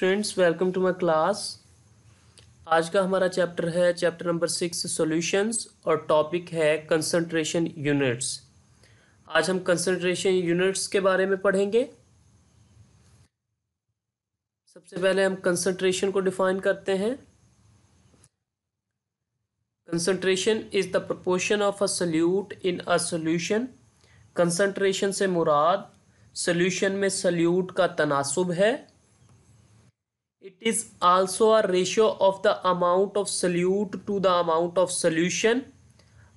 students welcome to my class आज का हमारा चैप्टर है चैप्टर नंबर सिक्स सॉल्यूशंस और टॉपिक है कंसंट्रेशन यूनिट्स आज हम कंसंट्रेशन यूनिट्स के बारे में पढ़ेंगे सबसे पहले हम कंसंट्रेशन को डिफाइन करते हैं concentration is the proportion of a solute in a solution concentration से मुराद सोल्यूशन में सल्यूट का तनासब है it is also a ratio of the amount of solute to the amount of solution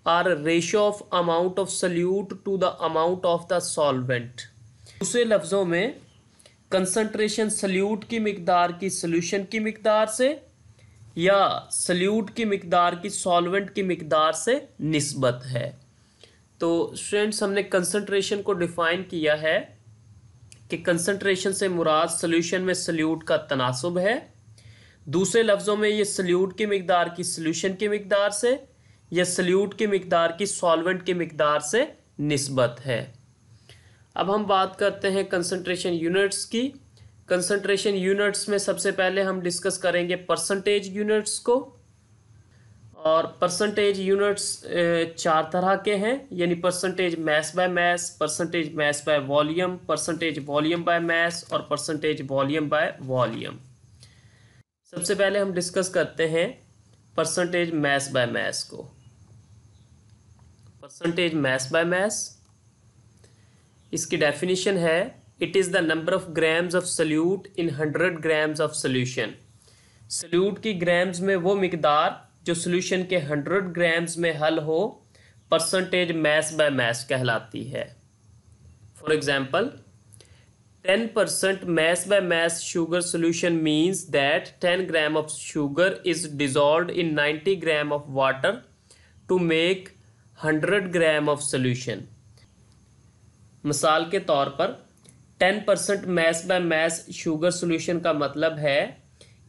or ratio of amount of solute to the amount of the solvent दूसरे लफ्ज़ों में concentration salute की मकदार की solution की मकदार से या सल्यूट की मकदार की सॉल्वेंट की मकदार से नस्बत है तो स्टूडेंट्स हमने कंसंट्रेशन को डिफ़ाइन किया है कि कंसंट्रेशन से मुराद सोल्यूशन में सल्यूट का तनासब है दूसरे लफ्ज़ों में ये सल्यूट की मकदार की सोल्यूशन की मकदार से या सल्यूट की मकदार की सॉल्वेंट की मकदार से नस्बत है अब हम बात करते हैं कंसंट्रेशन यूनिट्स की कंसंट्रेशन यूनिट्स में सबसे पहले हम डिस्कस करेंगे परसेंटेज यूनिट्स को और परसेंटेज यूनिट्स eh, चार तरह के हैं यानी percentage mass by mass percentage mass by volume percentage volume by mass और परसेंटेज वॉल्यूम बाय वॉल्यूम सबसे पहले हम डिस्कस करते हैं परसेंटेज मैस बाय मैस को परसेंटेज मैस बाय मैस इसकी डेफिनेशन है it is the number of grams of solute in hundred grams of solution solute की ग्राम्स में वो मकदार जो सोल्यूशन के हंड्रेड ग्राम्स में हल हो परसेंटेज मैस बाय मैस कहलाती है for example ten percent mass by mass sugar solution means that ten gram of sugar is dissolve in ninety gram of water to make hundred gram of solution मिसाल के तौर पर ten percent mass by mass sugar solution का मतलब है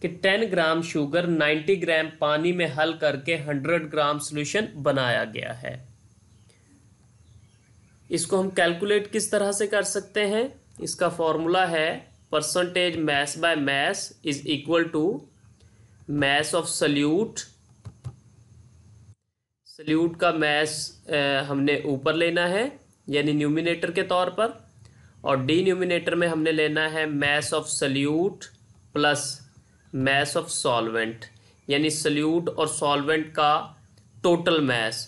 कि 10 gram sugar 90 ग्राम पानी में हल करके 100 ग्राम सॉल्यूशन बनाया गया है इसको हम कैलकुलेट किस तरह से कर सकते हैं इसका फॉर्मूला है percentage mass by mass is equal to mass of solute solute का मैस हमने ऊपर लेना है यानी न्यूमिनेटर के तौर पर और डी न्यूमिनेटर में हमने लेना है mass of solute plus mass of solvent यानी सल्यूट और सॉल्वेंट का total mass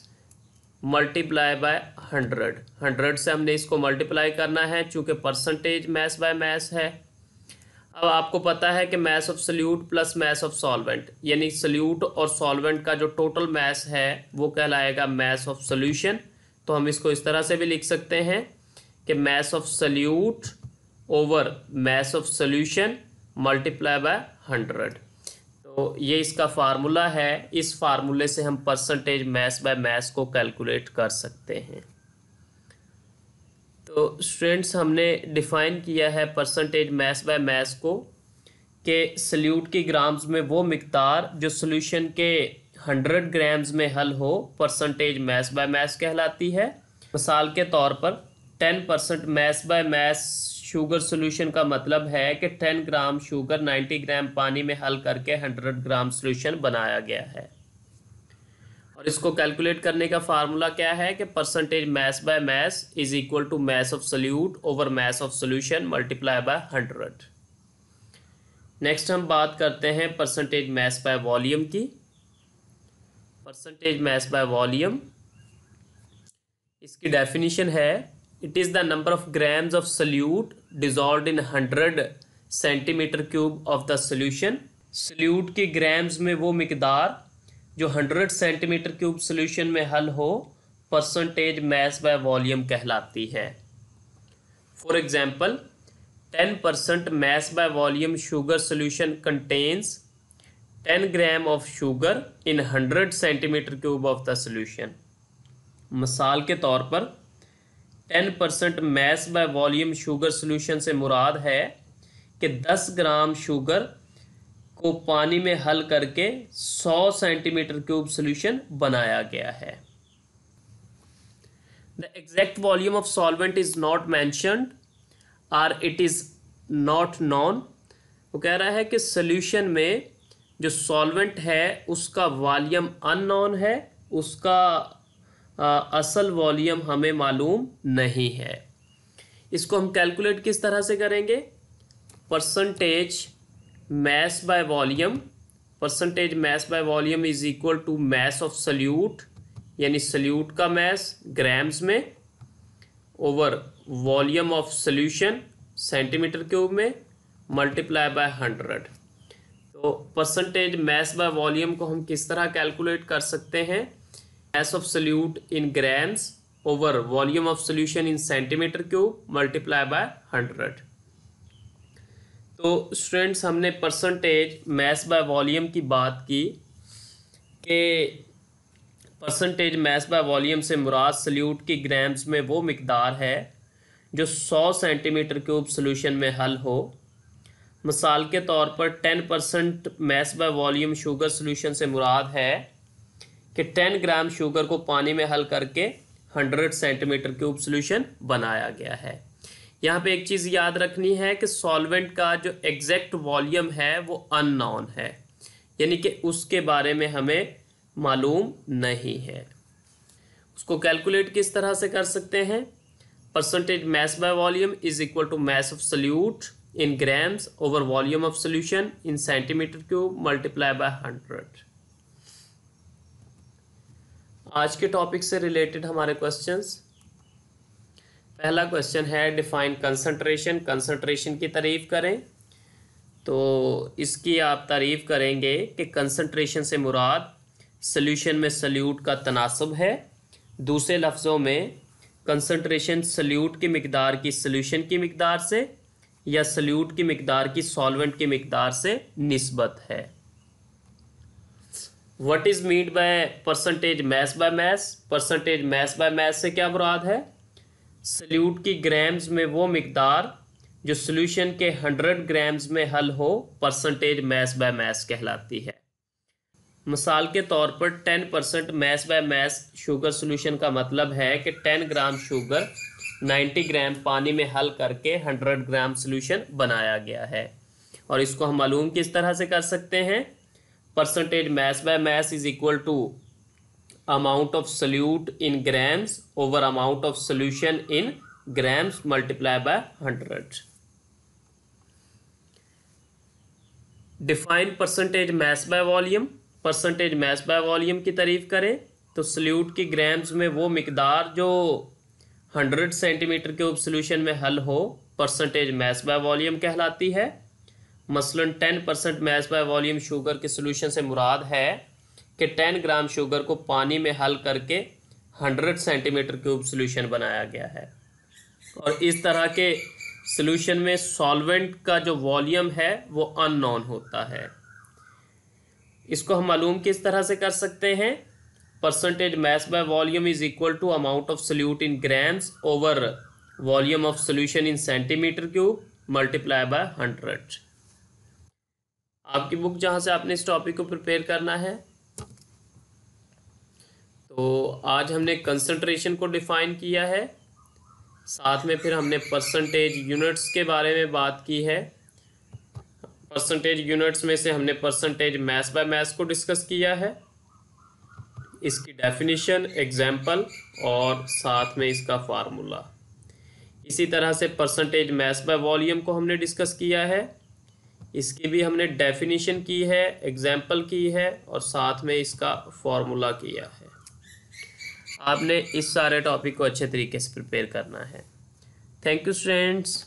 multiply by hundred hundred से हमने इसको मल्टीप्लाई करना है चूँकि परसेंटेज मैस बाय मैस है अब आपको पता है कि mass of solute plus mass of solvent यानी सल्यूट और सॉल्वेंट का जो टोटल मैस है वो कहलाएगा मैस ऑफ सोल्यूशन तो हम इसको इस तरह से भी लिख सकते हैं कि mass of solute over mass of solution multiply by hundred तो ये इसका फार्मूला है इस फार्मूले से हम परसेंटेज मैस बाय मैस को कैलकुलेट कर सकते हैं तो स्टूडेंट्स हमने डिफाइन किया है परसेंटेज मैस बाय मैस को के सल्यूट की ग्राम्स में वो मकदार जो सोल्यूशन के हंड्रेड ग्राम्स में हल हो परसेंटेज मैस बाय मैस कहलाती है मिसाल के तौर पर ten percent mass by mass sugar solution का मतलब है कि 10 ग्राम शुगर 90 ग्राम पानी में हल करके 100 ग्राम सोल्यूशन बनाया गया है और इसको कैलकुलेट करने का फार्मूला क्या है कि percentage mass by mass is equal to mass of solute over mass of solution multiply by hundred next हम बात करते हैं परसेंटेज मैस बाय वॉल्यूम की परसेंटेज मैस बाय वॉल्यूम इसकी डेफिनेशन है it is the number of grams of solute dissolve in hundred centimetre cube of the solution solute के grams में वो मकदार जो हंड्रेड सेंटीमीटर क्यूब सोल्यूशन में हल हो परसेंटेज मैस बाय वॉल्यूम कहलाती है for example ten percent mass by volume sugar solution contains ten gram of sugar in hundred centimetre cube of the solution मिसाल के तौर पर ten percent mass by volume sugar solution से मुराद है कि दस ग्राम शुगर को पानी में हल करके सौ सेंटीमीटर क्यूब सोल्यूशन बनाया गया है the exact volume of solvent is not mentioned or it is not known वो कह रहा है कि सोल्यूशन में जो सॉलवेंट है उसका वॉल्यूम unknown है उसका आ, असल वॉल्यूम हमें मालूम नहीं है इसको हम कैलकुलेट किस तरह से करेंगे percentage mass by volume percentage mass by volume is equal to mass of solute यानी सल्यूट का मैस ग्राम्स में over volume of solution centimetre cube में मल्टीप्लाई बाय हंड्रेड तो परसेंटेज मैस बाय वॉल्यूम को हम किस तरह कैलकुलेट कर सकते हैं mass of solute in grams over volume of solution in centimetre cube multiply by hundred तो स्टूडेंट्स हमने परसेंटेज मैस बाय वॉल्यूम की बात की कि परसेंटेज मैस बाय वॉल्यूम से मुराद सल्यूट की ग्राम्स में वो मकदार है जो 100 सेंटीमीटर क्यूब सोल्यूशन में हल हो मिसाल के तौर पर 10 percent mass by volume sugar solution से मुराद है कि 10 ग्राम शुगर को पानी में हल करके 100 सेंटीमीटर क्यूब सोल्यूशन बनाया गया है यहाँ पे एक चीज़ याद रखनी है कि सॉल्वेंट का जो एग्जैक्ट वॉल्यूम है वो अननोन है यानी कि उसके बारे में हमें मालूम नहीं है उसको कैलकुलेट किस तरह से कर सकते हैं percentage mass by volume is equal to mass of solute in grams over volume of solution in centimetre cube multiply by hundred आज के टॉपिक से रिलेटेड हमारे क्वेश्चंस पहला क्वेश्चन है डिफाइन कंसंट्रेशन कंसंट्रेशन की तारीफ करें तो इसकी आप तारीफ करेंगे कि कंसंट्रेशन से मुराद सल्यूशन में सल्यूट का तनासब है दूसरे लफ्ज़ों में कंसंट्रेशन सल्यूट की मकदार की सल्यूशन की मकदार से या सल्यूट की मकदार की सॉल्वेंट की मकदार से नस्बत है what is meant by percentage mass by mass percentage mass by mass से क्या मुराद है सल्यूट की ग्राम्स में वो मकदार जो सोल्यूशन के हंड्रेड ग्राम्स में हल हो परसेंटेज मैस बाय मैस कहलाती है मिसाल के तौर पर ten percent mass by mass sugar solution का मतलब है कि ten gram sugar ninety gram पानी में हल करके हंड्रेड ग्राम सोल्यूशन बनाया गया है और इसको हम मालूम किस तरह से कर सकते हैं percentage mass by mass is equal to amount of solute in grams over amount of solution in grams multiply by hundred define percentage mass by volume percentage mass by volume की तारीफ करें तो सल्यूट की grams में वो मकदार जो hundred centimetre के उप सोल्यूशन में हल हो परसेंटेज मैस बाय वॉल्यूम कहलाती है मसलन 10 percent mass by volume sugar के सोल्यूशन से मुराद है कि 10 ग्राम शुगर को पानी में हल करके 100 सेंटीमीटर क्यूब सोल्यूशन बनाया गया है और इस तरह के सोल्यूशन में सॉल्वेंट का जो वॉल्यूम है वो अननोन होता है इसको हम मालूम किस तरह से कर सकते हैं percentage mass by volume is equal to amount of solute in grams over volume of solution in centimetre cube multiply by hundred आपकी बुक जहाँ से आपने इस टॉपिक को प्रिपेयर करना है तो आज हमने कंसंट्रेशन को डिफाइन किया है साथ में फिर हमने परसेंटेज यूनिट्स के बारे में बात की है परसेंटेज यूनिट्स में से हमने परसेंटेज मैथ्स बाय मैथ्स को डिस्कस किया है इसकी डेफिनेशन एग्जाम्पल और साथ में इसका फार्मूला इसी तरह से परसेंटेज मैथ्स बाय वॉल्यूम को हमने डिस्कस किया है इसकी भी हमने डेफिनेशन की है एग्जाम्पल की है और साथ में इसका फॉर्मूला किया है आपने इस सारे टॉपिक को अच्छे तरीके से प्रिपेयर करना है थैंक यू स्टूडेंट्स